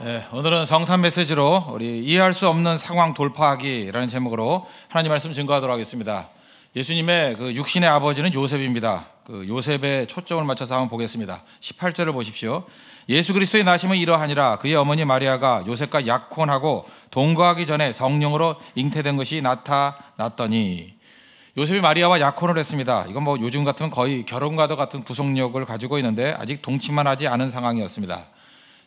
네, 오늘은 성탄 메시지로 우리 이해할 수 없는 상황 돌파하기라는 제목으로 하나님 말씀 증거하도록 하겠습니다. 예수님의 그 육신의 아버지는 요셉입니다. 그 요셉의 초점을 맞춰서 한번 보겠습니다. 18절을 보십시오. 예수 그리스도의 나심은 이러하니라 그의 어머니 마리아가 요셉과 약혼하고 동거하기 전에 성령으로 잉태된 것이 나타났더니 요셉이 마리아와 약혼을 했습니다. 이건 뭐 요즘 같으면 거의 결혼과도 같은 구속력을 가지고 있는데 아직 동침만 하지 않은 상황이었습니다.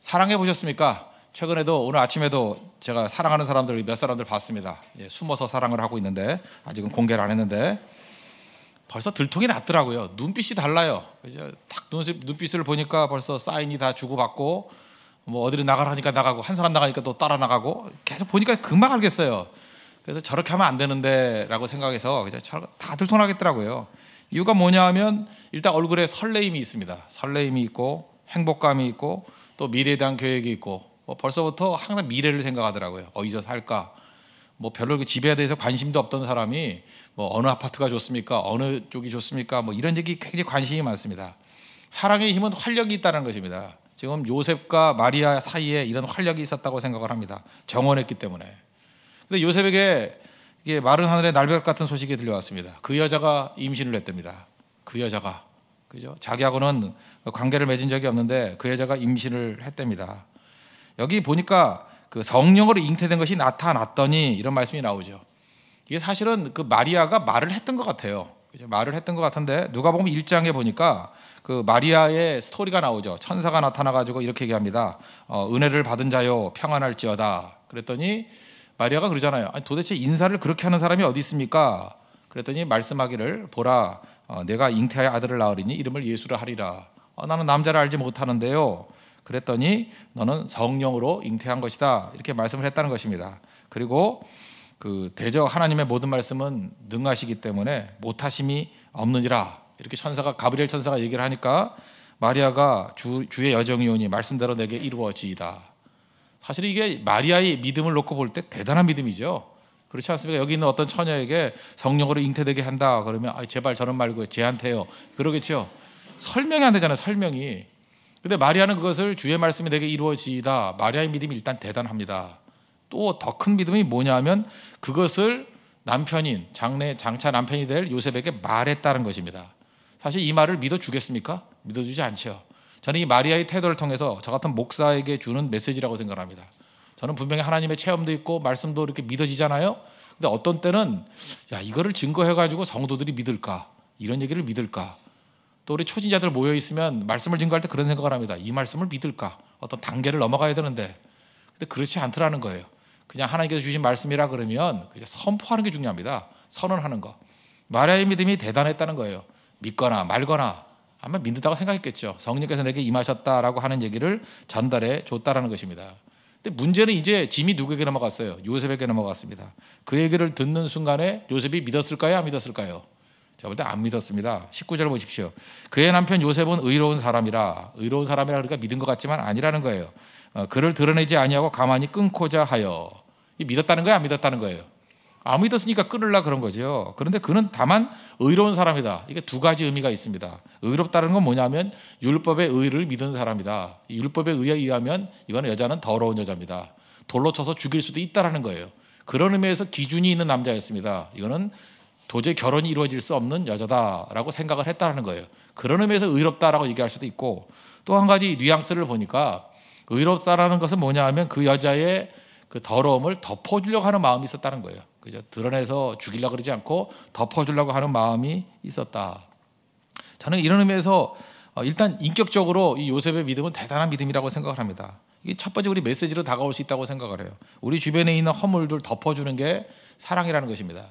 사랑해 보셨습니까? 최근에도 오늘 아침에도 제가 사랑하는 사람들 을몇 사람들 봤습니다. 예, 숨어서 사랑을 하고 있는데 아직은 공개를 안 했는데 벌써 들통이 났더라고요. 눈빛이 달라요. 이제 딱 눈빛, 을 보니까 벌써 사인이 다 주고받고 뭐 어디를 나가라 하니까 나가고 한 사람 나가니까 또 따라 나가고 계속 보니까 금방 알겠어요. 그래서 저렇게 하면 안 되는데라고 생각해서 다 들통나겠더라고요. 이유가 뭐냐하면 일단 얼굴에 설레임이 있습니다. 설레임이 있고 행복감이 있고 또 미래에 대한 계획이 있고 뭐 벌써부터 항상 미래를 생각하더라고요. 어디서 살까? 뭐 별로 집에 그 대해서 관심도 없던 사람이 뭐 어느 아파트가 좋습니까? 어느 쪽이 좋습니까? 뭐 이런 얘기 굉장히 관심이 많습니다. 사랑의 힘은 활력이 있다는 것입니다. 지금 요셉과 마리아 사이에 이런 활력이 있었다고 생각을 합니다. 정원했기 때문에. 근데 요셉에게 이게 마른 하늘의 날벼 같은 소식이 들려왔습니다. 그 여자가 임신을 했답니다. 그 여자가 그죠? 자기하고는 관계를 맺은 적이 없는데 그 여자가 임신을 했답니다. 여기 보니까 그 성령으로 잉태된 것이 나타났더니 이런 말씀이 나오죠. 이게 사실은 그 마리아가 말을 했던 것 같아요. 말을 했던 것 같은데 누가 보면 1장에 보니까 그 마리아의 스토리가 나오죠. 천사가 나타나 가지고 이렇게 얘기합니다. 어, 은혜를 받은 자요 평안할지어다. 그랬더니 마리아가 그러잖아요. 아니 도대체 인사를 그렇게 하는 사람이 어디 있습니까? 그랬더니 말씀하기를 보라 어, 내가 잉태하여 아들을 낳으리니 이름을 예수라 하리라. 어, 나는 남자를 알지 못하는데요. 그랬더니 너는 성령으로 잉태한 것이다. 이렇게 말씀을 했다는 것입니다. 그리고 그 대저 하나님의 모든 말씀은 능하시기 때문에 못하심이 없느니라 이렇게 천사가 가브리엘 천사가 얘기를 하니까 마리아가 주, 주의 여정이오니 말씀대로 내게 이루어지이다. 사실 이게 마리아의 믿음을 놓고 볼 때 대단한 믿음이죠. 그렇지 않습니까? 여기 있는 어떤 처녀에게 성령으로 잉태되게 한다 그러면 아, 제발 저런 말고 쟤한테요. 그러겠죠. 설명이 안 되잖아요. 설명이. 근데 마리아는 그것을 주의 말씀이 되게 이루어지다. 마리아의 믿음이 일단 대단합니다. 또 더 큰 믿음이 뭐냐면 그것을 남편인 장래 장차 남편이 될 요셉에게 말했다는 것입니다. 사실 이 말을 믿어 주겠습니까? 믿어 주지 않죠. 저는 이 마리아의 태도를 통해서 저 같은 목사에게 주는 메시지라고 생각합니다. 저는 분명히 하나님의 체험도 있고 말씀도 이렇게 믿어지잖아요. 근데 어떤 때는 야 이거를 증거해 가지고 성도들이 믿을까? 이런 얘기를 믿을까? 또 우리 초진자들 모여 있으면 말씀을 증거할 때 그런 생각을 합니다. 이 말씀을 믿을까? 어떤 단계를 넘어가야 되는데. 근데 그렇지 않더라는 거예요. 그냥 하나님께서 주신 말씀이라 그러면 이제 선포하는 게 중요합니다. 선언하는 거. 마리아의 믿음이 대단했다는 거예요. 믿거나 말거나 아마 믿는다고 생각했겠죠. 성령께서 내게 임하셨다라고 하는 얘기를 전달해 줬다라는 것입니다. 근데 문제는 이제 짐이 누구에게 넘어갔어요? 요셉에게 넘어갔습니다. 그 얘기를 듣는 순간에 요셉이 믿었을까요? 안 믿었을까요? 제가 볼때안 믿었습니다. 19절 보십시오. 그의 남편 요셉은 의로운 사람이라 의로운 사람이라 그러니까 믿은 것 같지만 아니라는 거예요. 어, 그를 드러내지 아니하고 가만히 끊고자 하여 믿었다는 거예요, 안 믿었다는 거예요. 안 믿었으니까 끊으려 그런 거죠. 그런데 그는 다만 의로운 사람이다. 이게 두 가지 의미가 있습니다. 의롭다는 건 뭐냐면 율법의 의를 믿은 사람이다. 율법의 의에 의하면 이거는 여자는 더러운 여자입니다. 돌로 쳐서 죽일 수도 있다라는 거예요. 그런 의미에서 기준이 있는 남자였습니다. 이거는 도저히 결혼이 이루어질 수 없는 여자다라고 생각을 했다라는 거예요. 그런 의미에서 의롭다라고 얘기할 수도 있고 또 한 가지 뉘앙스를 보니까 의롭다라는 것은 뭐냐 하면 그 여자의 그 더러움을 덮어주려고 하는 마음이 있었다는 거예요. 그죠? 드러내서 죽이려 그러지 않고 덮어주려고 하는 마음이 있었다. 저는 이런 의미에서 어, 일단 인격적으로 이 요셉의 믿음은 대단한 믿음이라고 생각을 합니다. 이게 첫 번째 우리 메시지로 다가올 수 있다고 생각을 해요. 우리 주변에 있는 허물들 덮어주는 게 사랑이라는 것입니다.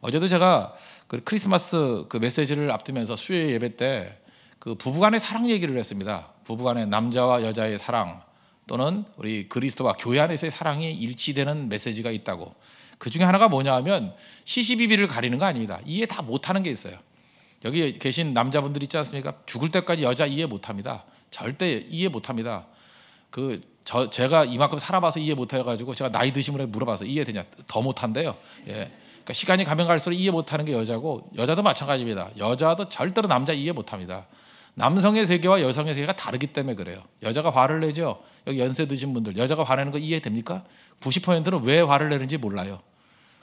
어제도 제가 그 크리스마스 그 메시지를 앞두면서 수요 예배 때 그 부부간의 사랑 얘기를 했습니다. 부부간의 남자와 여자의 사랑 또는 우리 그리스도와 교회 안에서의 사랑이 일치되는 메시지가 있다고. 그 중에 하나가 뭐냐 하면 시시비비를 가리는 거 아닙니다. 이해 다 못하는 게 있어요. 여기 계신 남자분들 있지 않습니까? 죽을 때까지 여자 이해 못합니다. 절대 이해 못합니다. 그 저, 제가 이만큼 살아봐서 이해 못해가지고 제가 나이 드심으로 물어봐서 이해되냐 더 못한대요. 예. 그러니까 시간이 가면 갈수록 이해 못하는 게 여자고 여자도 마찬가지입니다. 여자도 절대로 남자 이해 못합니다. 남성의 세계와 여성의 세계가 다르기 때문에 그래요. 여자가 화를 내죠. 여기 연세 드신 분들 여자가 화내는 거 이해됩니까? 90%는 왜 화를 내는지 몰라요.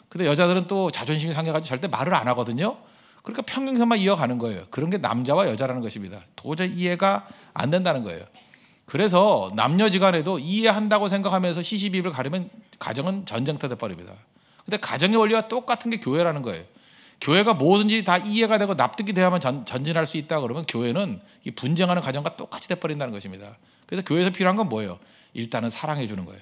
근데 여자들은 또 자존심이 상해가지고 절대 말을 안 하거든요. 그러니까 평행선만 이어가는 거예요. 그런 게 남자와 여자라는 것입니다. 도저히 이해가 안 된다는 거예요. 그래서 남녀지간에도 이해한다고 생각하면서 시시비비를 가르면 가정은 전쟁터 돼버립니다. 근데 가정의 원리와 똑같은 게 교회라는 거예요. 교회가 뭐든지 다 이해가 되고 납득이 돼야만 전, 전진할 수 있다 그러면 교회는 이 분쟁하는 가정과 똑같이 돼버린다는 것입니다. 그래서 교회에서 필요한 건 뭐예요? 일단은 사랑해 주는 거예요.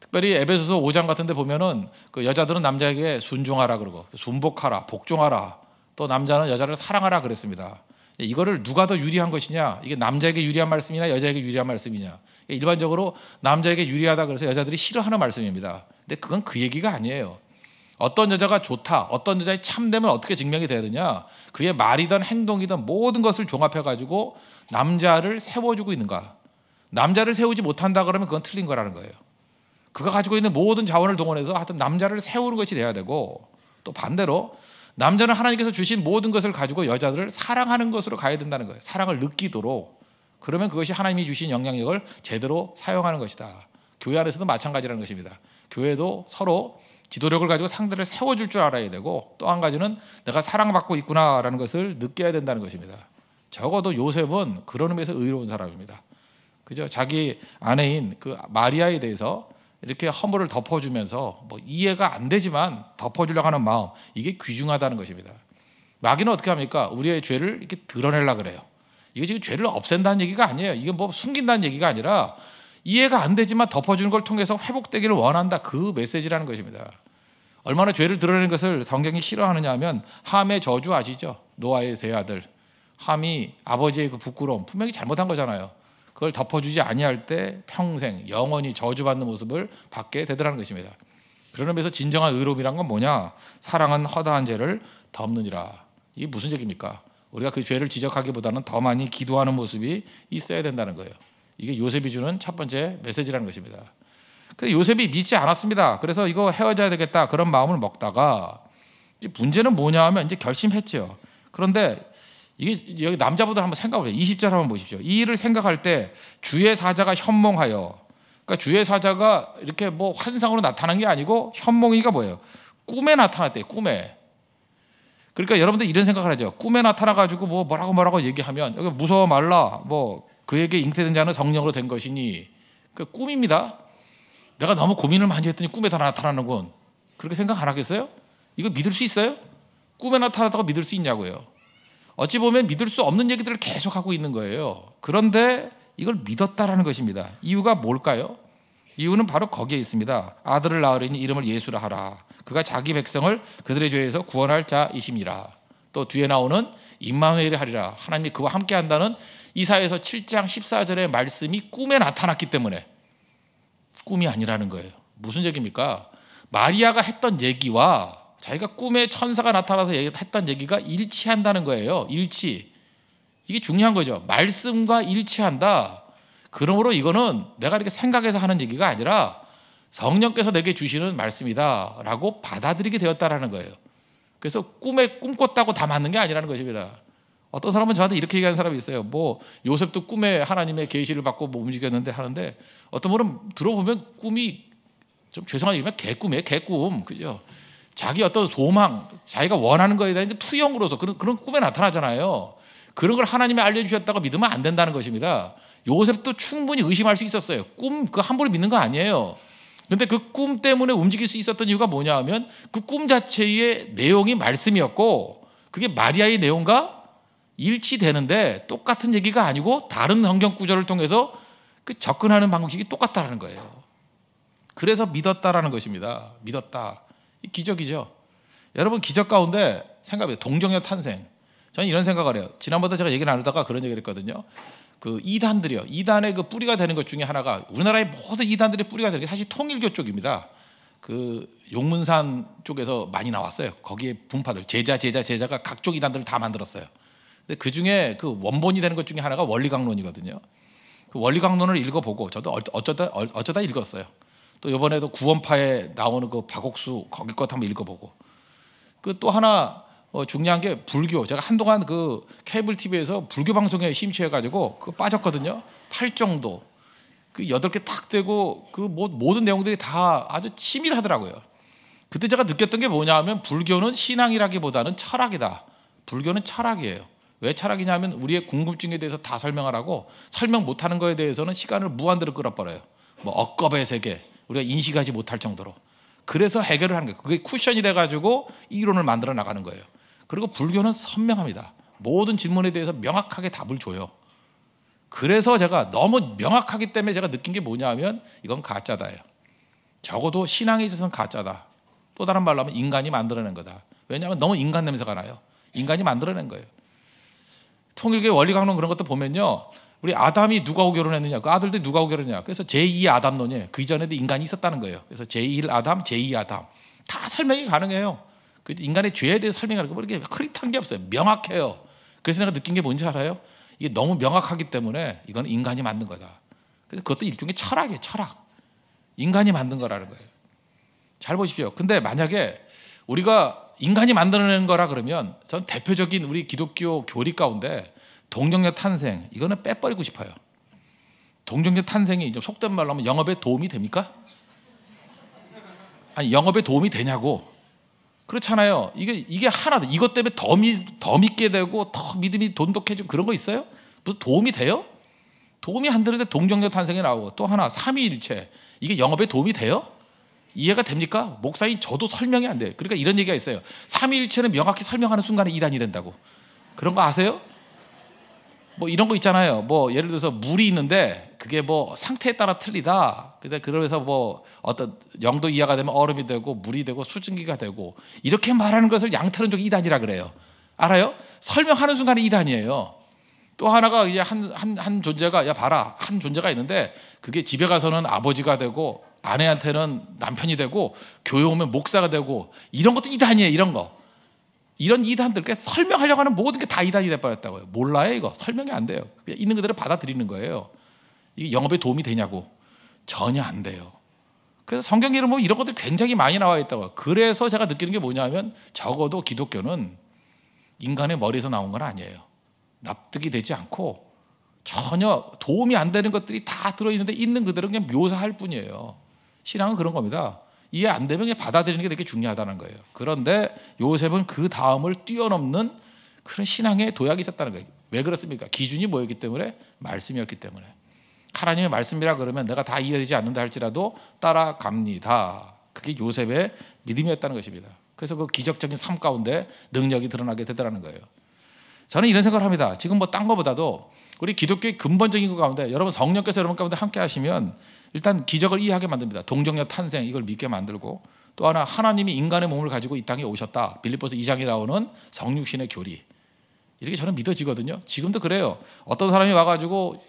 특별히 에베소서 5장 같은데 보면은 그 여자들은 남자에게 순종하라 그러고 순복하라 복종하라 또 남자는 여자를 사랑하라 그랬습니다. 이거를 누가 더 유리한 것이냐? 이게 남자에게 유리한 말씀이냐 여자에게 유리한 말씀이냐? 일반적으로 남자에게 유리하다 그래서 여자들이 싫어하는 말씀입니다. 근데 그건 그 얘기가 아니에요. 어떤 여자가 좋다, 어떤 여자의 참됨을 어떻게 증명이 되느냐, 그의 말이든 행동이든 모든 것을 종합해 가지고 남자를 세워주고 있는가. 남자를 세우지 못한다 그러면 그건 틀린 거라는 거예요. 그가 가지고 있는 모든 자원을 동원해서 하여튼 남자를 세우는 것이 돼야 되고 또 반대로 남자는 하나님께서 주신 모든 것을 가지고 여자들을 사랑하는 것으로 가야 된다는 거예요. 사랑을 느끼도록 그러면 그것이 하나님이 주신 영향력을 제대로 사용하는 것이다. 교회 안에서도 마찬가지라는 것입니다. 교회도 서로 지도력을 가지고 상대를 세워줄 줄 알아야 되고 또 한 가지는 내가 사랑받고 있구나라는 것을 느껴야 된다는 것입니다. 적어도 요셉은 그런 의미에서 의로운 사람입니다. 그죠? 자기 아내인 그 마리아에 대해서 이렇게 허물을 덮어주면서 뭐 이해가 안 되지만 덮어주려고 하는 마음 이게 귀중하다는 것입니다. 마귀는 어떻게 합니까? 우리의 죄를 이렇게 드러내려 그래요. 이게 지금 죄를 없앤다는 얘기가 아니에요. 이게 뭐 숨긴다는 얘기가 아니라 이해가 안 되지만 덮어주는 걸 통해서 회복되기를 원한다. 그 메시지라는 것입니다. 얼마나 죄를 드러내는 것을 성경이 싫어하느냐 하면 함의 저주 아시죠? 노아의 세 아들. 함이 아버지의 그 부끄러움 분명히 잘못한 거잖아요. 그걸 덮어주지 아니할 때 평생 영원히 저주받는 모습을 받게 되더라는 것입니다. 그런 의미에서 진정한 의로움이란 건 뭐냐? 사랑은 허다한 죄를 덮느니라. 이게 무슨 얘기입니까? 우리가 그 죄를 지적하기보다는 더 많이 기도하는 모습이 있어야 된다는 거예요. 이게 요셉이 주는 첫 번째 메시지라는 것입니다. 근데 그 요셉이 믿지 않았습니다. 그래서 이거 헤어져야 되겠다 그런 마음을 먹다가 문제는 뭐냐 하면 이제 결심했죠. 그런데 이게 여기 남자분들 한번 생각해 보세요. 20절 한번 보십시오. 이 일을 생각할 때 주의 사자가 현몽하여 그러니까 주의 사자가 이렇게 뭐 환상으로 나타난 게 아니고 현몽이가 뭐예요? 꿈에 나타났대요. 꿈에. 그러니까 여러분들 이런 생각을 하죠. 꿈에 나타나 가지고 뭐 뭐라고 뭐라고 얘기하면 여기 무서워 말라. 뭐 그에게 잉태된 자는 성령으로 된 것이니 그 꿈입니다. 내가 너무 고민을 많이 했더니 꿈에 다 나타나는군. 그렇게 생각 안 하겠어요? 이거 믿을 수 있어요? 꿈에 나타났다고 믿을 수 있냐고요. 어찌 보면 믿을 수 없는 얘기들을 계속 하고 있는 거예요. 그런데 이걸 믿었다라는 것입니다. 이유가 뭘까요? 이유는 바로 거기에 있습니다. 아들을 낳으리니 이름을 예수라 하라. 그가 자기 백성을 그들의 죄에서 구원할 자이심이라. 또 뒤에 나오는 임마누엘이 하리라. 하나님 그와 함께 한다는 이사에서 7장 14절의 말씀이 꿈에 나타났기 때문에 꿈이 아니라는 거예요. 무슨 얘기입니까? 마리아가 했던 얘기와 자기가 꿈에 천사가 나타나서 했던 얘기가 일치한다는 거예요. 일치. 이게 중요한 거죠. 말씀과 일치한다. 그러므로 이거는 내가 이렇게 생각해서 하는 얘기가 아니라 성령께서 내게 주시는 말씀이다라고 받아들이게 되었다라는 거예요. 그래서 꿈에 꿈꿨다고 다 맞는 게 아니라는 것입니다. 어떤 사람은 저한테 이렇게 얘기하는 사람이 있어요. 뭐 요셉도 꿈에 하나님의 계시를 받고 뭐 움직였는데 하는데 어떤 분은 들어보면 꿈이 좀 죄송한 얘기면 개꿈이에요. 개꿈 그죠? 자기 어떤 소망, 자기가 원하는 거에 대한 투영으로서 그런 그런 꿈에 나타나잖아요. 그런 걸 하나님이 알려주셨다고 믿으면 안 된다는 것입니다. 요셉도 충분히 의심할 수 있었어요. 꿈그 함부로 믿는 거 아니에요. 근데 그 꿈 때문에 움직일 수 있었던 이유가 뭐냐 하면 그 꿈 자체의 내용이 말씀이었고 그게 마리아의 내용과 일치되는데 똑같은 얘기가 아니고 다른 성경 구절을 통해서 그 접근하는 방식이 똑같다라는 거예요. 그래서 믿었다라는 것입니다. 믿었다. 기적이죠. 여러분 기적 가운데 생각해 동정녀 탄생. 저는 이런 생각을 해요. 지난번에 제가 얘기 나누다가 그런 얘기를 했거든요. 그 이단들이요. 이단의 그 뿌리가 되는 것 중에 하나가 우리나라의 모든 이단들의 뿌리가 되는 게 사실 통일교 쪽입니다. 그 용문산 쪽에서 많이 나왔어요. 거기에 분파들 제자 제자 제자가 각종 이단들을 다 만들었어요. 근데 그 중에 그 원본이 되는 것 중에 하나가 원리강론이거든요. 그 원리강론을 읽어보고 저도 어, 어쩌다 어, 어쩌다 읽었어요. 또 이번에도 구원파에 나오는 그 박옥수 거기 것 한번 읽어보고 그 또 하나 어, 중요한 게 불교. 제가 한동안 그 케이블 TV에서 불교 방송에 심취해가지고 그 빠졌거든요. 팔정도 그 여덟 개탁 되고 그 모든 내용들이 다 아주 치밀하더라고요. 그때 제가 느꼈던 게 뭐냐하면 불교는 신앙이라기보다는 철학이다. 불교는 철학이에요. 왜 철학이냐면 우리의 궁금증에 대해서 다 설명하라고 설명 못하는 거에 대해서는 시간을 무한대로 끌어버려요. 뭐 억겁의 세계 우리가 인식하지 못할 정도로 그래서 해결을 하는 거예요. 그게 쿠션이 돼가지고 이론을 만들어 나가는 거예요. 그리고 불교는 선명합니다. 모든 질문에 대해서 명확하게 답을 줘요. 그래서 제가 너무 명확하기 때문에 제가 느낀 게 뭐냐면 이건 가짜다예요. 적어도 신앙에 있어서는 가짜다. 또 다른 말로 하면 인간이 만들어낸 거다. 왜냐하면 너무 인간 냄새가 나요. 인간이 만들어낸 거예요. 통일계의 원리 강론 그런 것도 보면요. 우리 아담이 누가하고 결혼했느냐? 그 아들들이 누가하고 결혼했냐? 그래서 제2 아담론이에요. 그 이전에도 인간이 있었다는 거예요. 그래서 제1 아담, 제2 아담 다 설명이 가능해요. 그 인간의 죄에 대해서 설명하는 거 이렇게 흐릿한 게 없어요. 명확해요. 그래서 내가 느낀 게 뭔지 알아요? 이게 너무 명확하기 때문에 이건 인간이 만든 거다. 그래서 그것도 일종의 철학이에요. 철학. 인간이 만든 거라는 거예요. 잘 보십시오. 근데 만약에 우리가 인간이 만들어낸 거라 그러면 전 대표적인 우리 기독교 교리 가운데 동정녀 탄생 이거는 빼버리고 싶어요. 동정녀 탄생이 좀 속된 말로 하면 영업에 도움이 됩니까? 아니 영업에 도움이 되냐고. 그렇잖아요. 이게 이게 하나도 이것 때문에 더, 미, 더 믿게 되고 더 믿음이 돈독해지고 그런 거 있어요? 무슨 도움이 돼요? 도움이 안 되는데 동정녀 탄생이 나오고 또 하나 삼위일체 이게 영업에 도움이 돼요? 이해가 됩니까? 목사인 저도 설명이 안 돼요. 그러니까 이런 얘기가 있어요. 삼위일체는 명확히 설명하는 순간에 이단이 된다고. 그런 거 아세요? 뭐 이런 거 있잖아요. 뭐 예를 들어서 물이 있는데 그게 뭐 상태에 따라 틀리다. 근데 그러면서뭐 어떤 영도 이하가 되면 얼음이 되고 물이 되고 수증기가 되고 이렇게 말하는 것을 양태론적 이단이라 그래요. 알아요? 설명하는 순간에 이단이에요. 또 하나가 이제 한, 한, 한 존재가, 야, 봐라. 한 존재가 있는데 그게 집에 가서는 아버지가 되고 아내한테는 남편이 되고 교회 오면 목사가 되고 이런 것도 이단이에요 이런 거 이런 이단들 께 설명하려고 하는 모든 게 다 이단이 돼버렸다고요 몰라요 이거 설명이 안 돼요 그냥 있는 그대로 받아들이는 거예요 이게 영업에 도움이 되냐고 전혀 안 돼요 그래서 성경 이름 보면 이런 것들이 굉장히 많이 나와 있다고 요 그래서 제가 느끼는 게 뭐냐면 적어도 기독교는 인간의 머리에서 나온 건 아니에요 납득이 되지 않고 전혀 도움이 안 되는 것들이 다 들어있는데 있는 그대로 그냥 묘사할 뿐이에요. 신앙은 그런 겁니다. 이해 안 되면 그냥 받아들이는 게 되게 중요하다는 거예요. 그런데 요셉은 그 다음을 뛰어넘는 그런 신앙의 도약이 있었다는 거예요. 왜 그렇습니까? 기준이 뭐였기 때문에 말씀이었기 때문에 하나님의 말씀이라 그러면 내가 다 이해되지 않는다 할지라도 따라갑니다. 그게 요셉의 믿음이었다는 것입니다. 그래서 그 기적적인 삶 가운데 능력이 드러나게 되더라는 거예요. 저는 이런 생각을 합니다. 지금 뭐딴 거보다도 우리 기독교의 근본적인 것 가운데 여러분 성령께서 여러분 가운데 함께 하시면 일단 기적을 이해하게 만듭니다. 동정녀 탄생 이걸 믿게 만들고 또 하나 하나님이 인간의 몸을 가지고 이 땅에 오셨다. 빌립보서 2장에 나오는 성육신의 교리. 이렇게 저는 믿어지거든요. 지금도 그래요. 어떤 사람이 와가지고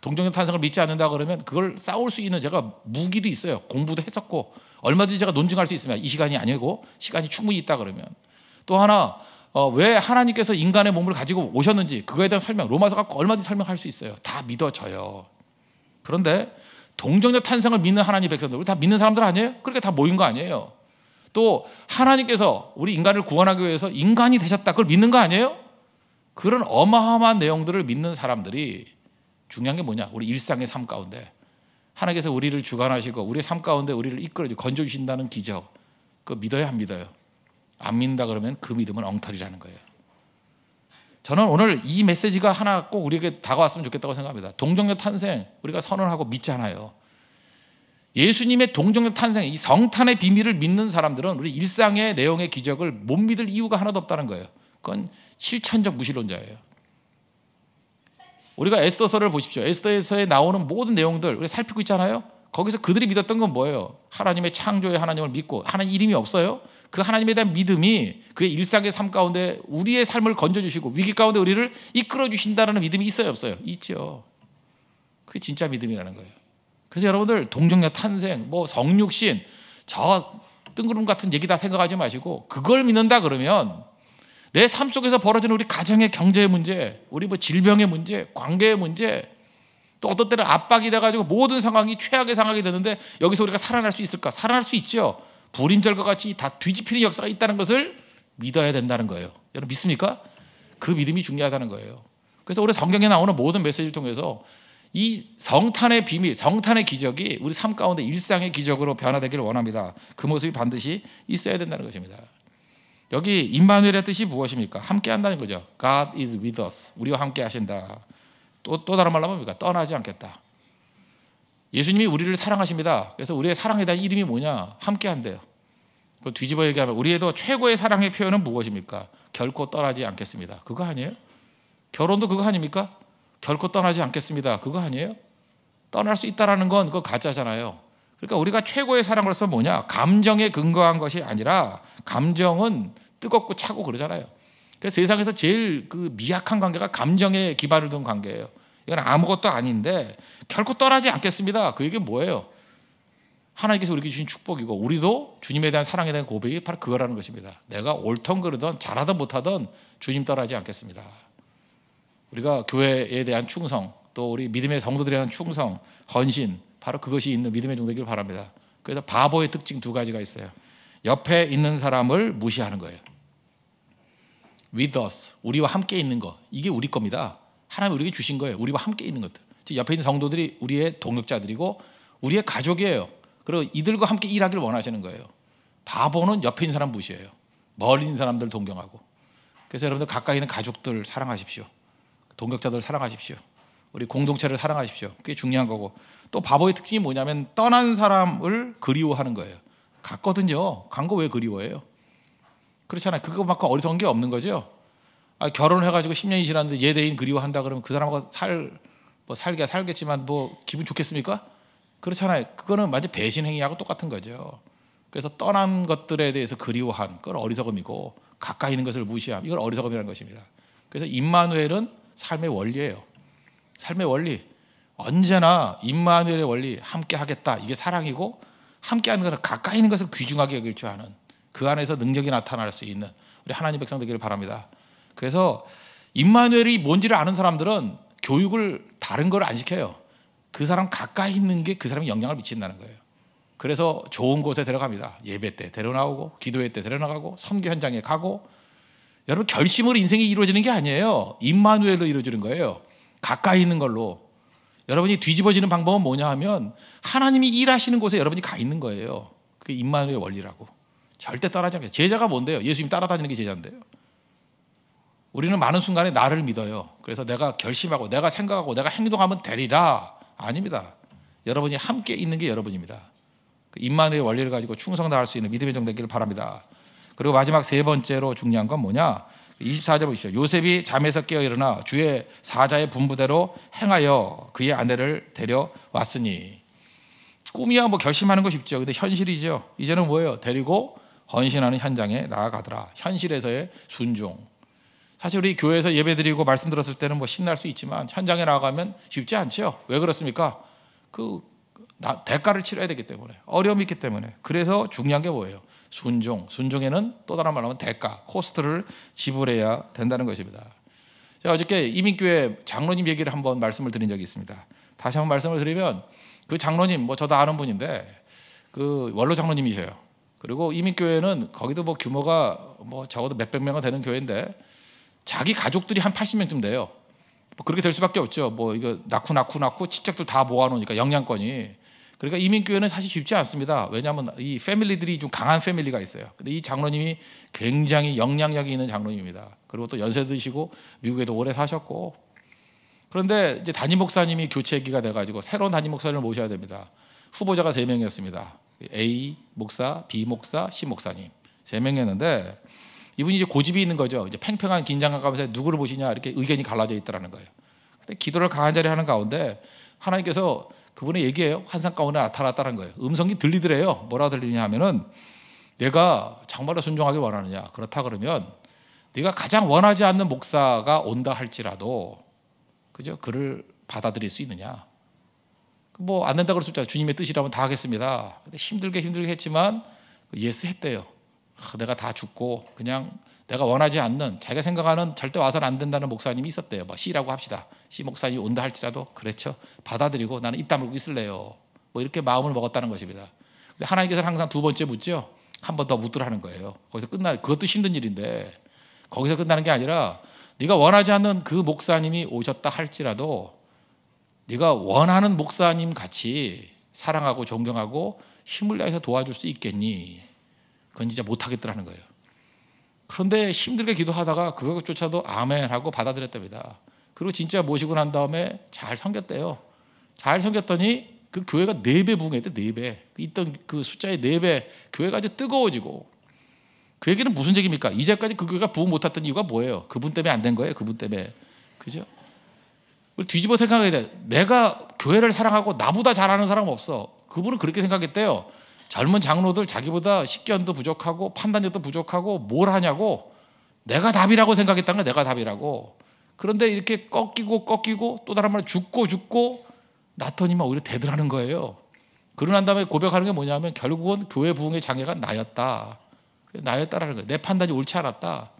동정녀 탄생을 믿지 않는다 그러면 그걸 싸울 수 있는 제가 무기도 있어요. 공부도 했었고 얼마든지 제가 논증할 수 있으면 이 시간이 아니고 시간이 충분히 있다 그러면 또 하나 어, 왜 하나님께서 인간의 몸을 가지고 오셨는지 그거에 대한 설명 로마서 갖고 얼마든지 설명할 수 있어요. 다 믿어져요. 그런데 동정녀 탄생을 믿는 하나님 백성들, 우리 다 믿는 사람들 아니에요? 그렇게 다 모인 거 아니에요? 또 하나님께서 우리 인간을 구원하기 위해서 인간이 되셨다. 그걸 믿는 거 아니에요? 그런 어마어마한 내용들을 믿는 사람들이 중요한 게 뭐냐? 우리 일상의 삶 가운데 하나님께서 우리를 주관하시고 우리삶 가운데 우리를 이끌어 건져 주신다는 기적. 그 믿어야 합니다요. 안 믿는다 그러면 그 믿음은 엉터리라는 거예요. 저는 오늘 이 메시지가 하나 꼭 우리에게 다가왔으면 좋겠다고 생각합니다. 동정녀 탄생 우리가 선언하고 믿잖아요. 예수님의 동정녀 탄생, 이 성탄의 비밀을 믿는 사람들은 우리 일상의 내용의 기적을 못 믿을 이유가 하나도 없다는 거예요. 그건 실천적 무신론자예요. 우리가 에스더서를 보십시오. 에스더서에 에 나오는 모든 내용들 우리 살피고 있잖아요. 거기서 그들이 믿었던 건 뭐예요? 하나님의 창조의 하나님을 믿고 하나님 이름이 없어요. 그 하나님에 대한 믿음이 그의 일상의 삶 가운데 우리의 삶을 건져주시고 위기 가운데 우리를 이끌어 주신다는 믿음이 있어요 없어요? 있죠. 그게 진짜 믿음이라는 거예요. 그래서 여러분들 동정녀 탄생, 뭐 성육신, 저 뜬구름 같은 얘기 다 생각하지 마시고 그걸 믿는다 그러면 내 삶 속에서 벌어지는 우리 가정의 경제의 문제, 우리 뭐 질병의 문제, 관계의 문제, 또 어떤 때는 압박이 돼가지고 모든 상황이 최악의 상황이 되는데 여기서 우리가 살아날 수 있을까? 살아날 수 있죠. 불임절과 같이 다 뒤집히는 역사가 있다는 것을 믿어야 된다는 거예요. 여러분 믿습니까? 그 믿음이 중요하다는 거예요. 그래서 우리 성경에 나오는 모든 메시지를 통해서 이 성탄의 비밀, 성탄의 기적이 우리 삶 가운데 일상의 기적으로 변화되기를 원합니다. 그 모습이 반드시 있어야 된다는 것입니다. 여기 임마누엘의 뜻이 무엇입니까? 함께 한다는 거죠. God is with us. 우리와 함께 하신다. 또, 또 다른 말로 뭡니까? 떠나지 않겠다. 예수님이 우리를 사랑하십니다. 그래서 우리의 사랑에 대한 이름이 뭐냐? 함께 한대요. 그 뒤집어 얘기하면 우리에도 최고의 사랑의 표현은 무엇입니까? 결코 떠나지 않겠습니다. 그거 아니에요? 결혼도 그거 아닙니까? 결코 떠나지 않겠습니다. 그거 아니에요? 떠날 수 있다라는 건 그거 가짜잖아요. 그러니까 우리가 최고의 사랑으로서 뭐냐? 감정에 근거한 것이 아니라 감정은 뜨겁고 차고 그러잖아요. 그래서 세상에서 제일 그 미약한 관계가 감정에 기반을 둔 관계예요. 이건 아무것도 아닌데 결코 떠나지 않겠습니다. 그게 뭐예요? 하나님께서 우리에게 주신 축복이고 우리도 주님에 대한 사랑에 대한 고백이 바로 그거라는 것입니다. 내가 옳던 그르던 잘하든 못하든 주님 떠나지 않겠습니다. 우리가 교회에 대한 충성 또 우리 믿음의 성도들에 대한 충성 헌신 바로 그것이 있는 믿음의 종되기를 바랍니다. 그래서 바보의 특징 두 가지가 있어요. 옆에 있는 사람을 무시하는 거예요. With us 우리와 함께 있는 거 이게 우리 겁니다. 하나님 우리에게 주신 거예요. 우리와 함께 있는 것들. 옆에 있는 성도들이 우리의 동역자들이고 우리의 가족이에요. 그리고 이들과 함께 일하기를 원하시는 거예요. 바보는 옆에 있는 사람 무시해요. 멀리 있는 사람들 동경하고. 그래서 여러분들 가까이 있는 가족들 사랑하십시오. 동역자들 사랑하십시오. 우리 공동체를 사랑하십시오. 그게 중요한 거고. 또 바보의 특징이 뭐냐면 떠난 사람을 그리워하는 거예요. 갔거든요. 간 거 왜 그리워해요? 그렇잖아요. 그거만큼 어리석은 게 없는 거죠. 아, 결혼해가지고 10년이 지났는데 예대인 그리워한다 그러면 그 사람과 살, 뭐 살게 살겠지만 뭐 기분 좋겠습니까? 그렇잖아요. 그거는 마치 배신행위하고 똑같은 거죠. 그래서 떠난 것들에 대해서 그리워한 그걸 어리석음이고 가까이 있는 것을 무시함, 이걸 어리석음이라는 것입니다. 그래서 임마누엘은 삶의 원리예요. 삶의 원리. 언제나 임마누엘의 원리 함께 하겠다. 이게 사랑이고 함께 하는 것은 가까이 있는 것을 귀중하게 여길 줄 아는 그 안에서 능력이 나타날 수 있는 우리 하나님 백성 되기를 바랍니다. 그래서 임마누엘이 뭔지를 아는 사람들은 교육을 다른 걸 안 시켜요. 그 사람 가까이 있는 게 그 사람이 영향을 미친다는 거예요. 그래서 좋은 곳에 데려갑니다. 예배 때 데려나오고 기도회 때 데려나가고 선교 현장에 가고 여러분 결심으로 인생이 이루어지는 게 아니에요. 임마누엘로 이루어지는 거예요. 가까이 있는 걸로. 여러분이 뒤집어지는 방법은 뭐냐 하면 하나님이 일하시는 곳에 여러분이 가 있는 거예요. 그게 임마누엘 원리라고. 절대 따라하지 않게 제자가 뭔데요? 예수님 따라다니는 게 제자인데요. 우리는 많은 순간에 나를 믿어요. 그래서 내가 결심하고 내가 생각하고 내가 행동하면 되리라. 아닙니다. 여러분이 함께 있는 게 여러분입니다. 그임마의 원리를 가지고 충성당할 수 있는 믿음의 정되기를 바랍니다. 그리고 마지막 세 번째로 중요한 건 뭐냐? 24절 보십시오. 요셉이 잠에서 깨어 일어나 주의 사자의 분부대로 행하여 그의 아내를 데려왔으니 꿈이야 뭐 결심하는 거 쉽죠. 근데 현실이죠. 이제는 뭐예요? 데리고 헌신하는 현장에 나아가더라. 현실에서의 순종. 사실 우리 교회에서 예배드리고 말씀 들었을 때는 뭐 신날 수 있지만 현장에 나가면 쉽지 않지요. 왜 그렇습니까? 그 대가를 치러야 되기 때문에 어려움이 있기 때문에 그래서 중요한 게 뭐예요? 순종. 순종에는 또 다른 말로 하면 대가, 코스트를 지불해야 된다는 것입니다. 제가 어저께 이민교회 장로님 얘기를 한번 말씀을 드린 적이 있습니다. 다시 한번 말씀을 드리면 그 장로님 뭐 저도 아는 분인데 그 원로 장로님이셔요. 그리고 이민교회는 거기도 뭐 규모가 뭐 적어도 몇백 명은 되는 교회인데 자기 가족들이 한 80명쯤 돼요. 뭐 그렇게 될 수밖에 없죠. 뭐 이거 낳고 낳고 낳고 친척들 다 모아놓으니까 영양권이. 그러니까 이민교회는 사실 쉽지 않습니다. 왜냐하면 이 패밀리들이 좀 강한 패밀리가 있어요. 근데 이 장로님이 굉장히 영향력이 있는 장로님입니다. 그리고 또 연세 드시고 미국에도 오래 사셨고. 그런데 이제 담임 목사님이 교체기가 돼가지고 새로운 담임 목사를 모셔야 됩니다. 후보자가 세 명이었습니다. A 목사, B 목사, C 목사님 세 명이었는데 이분이 이제 고집이 있는 거죠. 이제 팽팽한 긴장감 가운데 누구를 보시냐 이렇게 의견이 갈라져 있다라는 거예요. 근데 기도를 강한 자리 하는 가운데 하나님께서 그분의 얘기예요. 환상 가운데 나타났다는 거예요. 음성이 들리더래요. 뭐라 들리냐 하면은 내가 정말로 순종하길 원하느냐. 그렇다 그러면 네가 가장 원하지 않는 목사가 온다 할지라도 그죠? 그를 받아들일 수 있느냐. 뭐 안 된다 고그랬수 없잖아요. 주님의 뜻이라면 다 하겠습니다. 힘들게 힘들게 했지만 그 예스 했대요. 내가 다 죽고 그냥 내가 원하지 않는 자기가 생각하는 절대 와서는 안 된다는 목사님이 있었대요. 뭐 C라고 합시다. C 목사님이 온다 할지라도 그렇죠. 받아들이고 나는 입 다물고 있을래요. 뭐 이렇게 마음을 먹었다는 것입니다. 근데 하나님께서는 항상 두 번째 묻죠. 한 번 더 묻더라는 거예요. 거기서 끝날 그것도 힘든 일인데 거기서 끝나는 게 아니라 네가 원하지 않는 그 목사님이 오셨다 할지라도 네가 원하는 목사님 같이 사랑하고 존경하고 힘을 내서 도와줄 수 있겠니? 그건 진짜 못하겠더라는 거예요. 그런데 힘들게 기도하다가 그것조차도 아멘 하고 받아들였답니다. 그리고 진짜 모시고 난 다음에 잘 섬겼대요. 잘 섬겼더니 그 교회가 네 배 부흥했대, 네 배. 있던 그 숫자의 네 배, 교회가 아주 뜨거워지고. 그 얘기는 무슨 얘기입니까? 이제까지 그 교회가 부흥 못했던 이유가 뭐예요? 그분 때문에 안 된 거예요, 그분 때문에. 그죠? 우리 뒤집어 생각해야 돼. 내가 교회를 사랑하고 나보다 잘하는 사람 없어. 그분은 그렇게 생각했대요. 젊은 장로들 자기보다 식견도 부족하고 판단력도 부족하고 뭘 하냐고 내가 답이라고 생각했다는 거야 내가 답이라고. 그런데 이렇게 꺾이고 꺾이고 또 다른 말로 죽고 죽고 나터니만 오히려 대들하는 거예요. 그러난 다음에 고백하는 게 뭐냐면 결국은 교회 부흥의 장애가 나였다. 나였다라는 거예요. 내 판단이 옳지 않았다.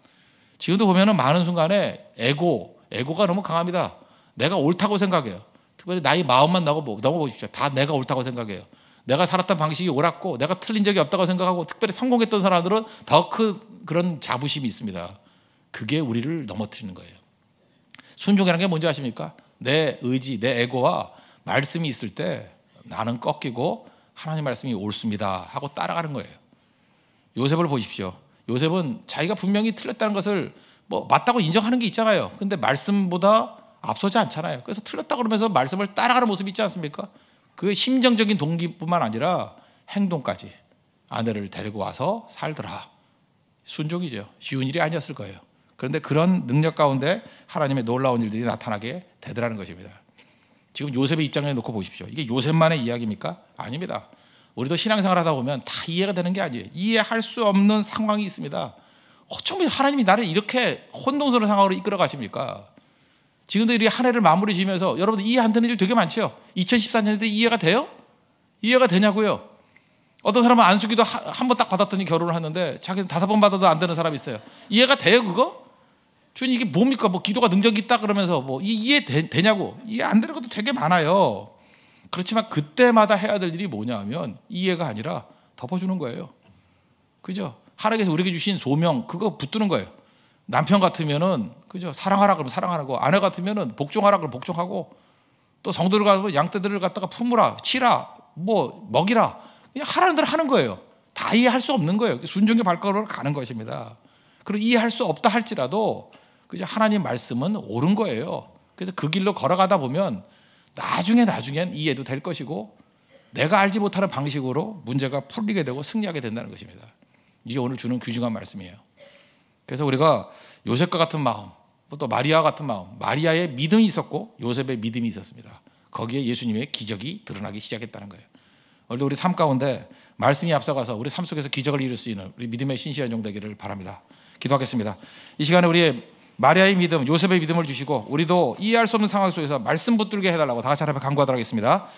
지금도 보면은 많은 순간에 에고, 에고가 너무 강합니다. 내가 옳다고 생각해요. 특별히 나이 마음만 나고 나어 보십시오. 다 내가 옳다고 생각해요. 내가 살았던 방식이 옳았고 내가 틀린 적이 없다고 생각하고 특별히 성공했던 사람들은 더 큰 그런 자부심이 있습니다. 그게 우리를 넘어뜨리는 거예요. 순종이라는 게 뭔지 아십니까? 내 의지, 내 에고와 말씀이 있을 때 나는 꺾이고 하나님 말씀이 옳습니다 하고 따라가는 거예요. 요셉을 보십시오. 요셉은 자기가 분명히 틀렸다는 것을 뭐 맞다고 인정하는 게 있잖아요. 근데 말씀보다 앞서지 않잖아요. 그래서 틀렸다 그러면서 말씀을 따라가는 모습이 있지 않습니까? 그 심정적인 동기뿐만 아니라 행동까지 아내를 데리고 와서 살더라. 순종이죠. 쉬운 일이 아니었을 거예요. 그런데 그런 능력 가운데 하나님의 놀라운 일들이 나타나게 되더라는 것입니다. 지금 요셉의 입장에 놓고 보십시오. 이게 요셉만의 이야기입니까? 아닙니다. 우리도 신앙생활 하다 보면 다 이해가 되는 게 아니에요. 이해할 수 없는 상황이 있습니다. 어쩜 하나님이 나를 이렇게 혼동스러운 상황으로 이끌어 가십니까? 지금도 우리 한 해를 마무리 지면서 으 여러분들 이해 안 되는 일 되게 많죠? 2014년에 이해가 돼요? 이해가 되냐고요? 어떤 사람은 안수기도 한 번 딱 받았더니 결혼을 하는데 자기는 다섯 번 받아도 안 되는 사람이 있어요. 이해가 돼요, 그거? 주님 이게 뭡니까? 뭐 기도가 능력이 있다 그러면서 뭐 이해 되, 냐고 이해 안 되는 것도 되게 많아요. 그렇지만 그때마다 해야 될 일이 뭐냐 하면 이해가 아니라 덮어주는 거예요. 그죠? 하나님께서 우리에게 주신 소명 그거 붙드는 거예요. 남편 같으면은 그죠? 사랑하라 그러면 사랑하라고 아내 같으면은 복종하라 그러면 복종하고 또 성도를 가서 양떼들을 갖다가 품으라, 치라, 뭐 먹이라 그냥 하라는 대로 하는 거예요. 다 이해할 수 없는 거예요. 순종의 발걸음으로 가는 것입니다. 그리고 이해할 수 없다 할지라도 그죠? 하나님 말씀은 옳은 거예요. 그래서 그 길로 걸어가다 보면 나중에 나중엔 이해도 될 것이고 내가 알지 못하는 방식으로 문제가 풀리게 되고 승리하게 된다는 것입니다. 이게 오늘 주는 귀중한 말씀이에요. 그래서 우리가 요셉과 같은 마음, 뭐 또 마리아 같은 마음, 마리아의 믿음이 있었고 요셉의 믿음이 있었습니다. 거기에 예수님의 기적이 드러나기 시작했다는 거예요. 오늘도 우리 삶 가운데 말씀이 앞서가서 우리 삶 속에서 기적을 이룰 수 있는 우리 믿음의 신실한 종 되기를 바랍니다. 기도하겠습니다. 이 시간에 우리의 마리아의 믿음, 요셉의 믿음을 주시고 우리도 이해할 수 없는 상황 속에서 말씀 붙들게 해달라고 다 같이 하나님 간구하도록 하겠습니다.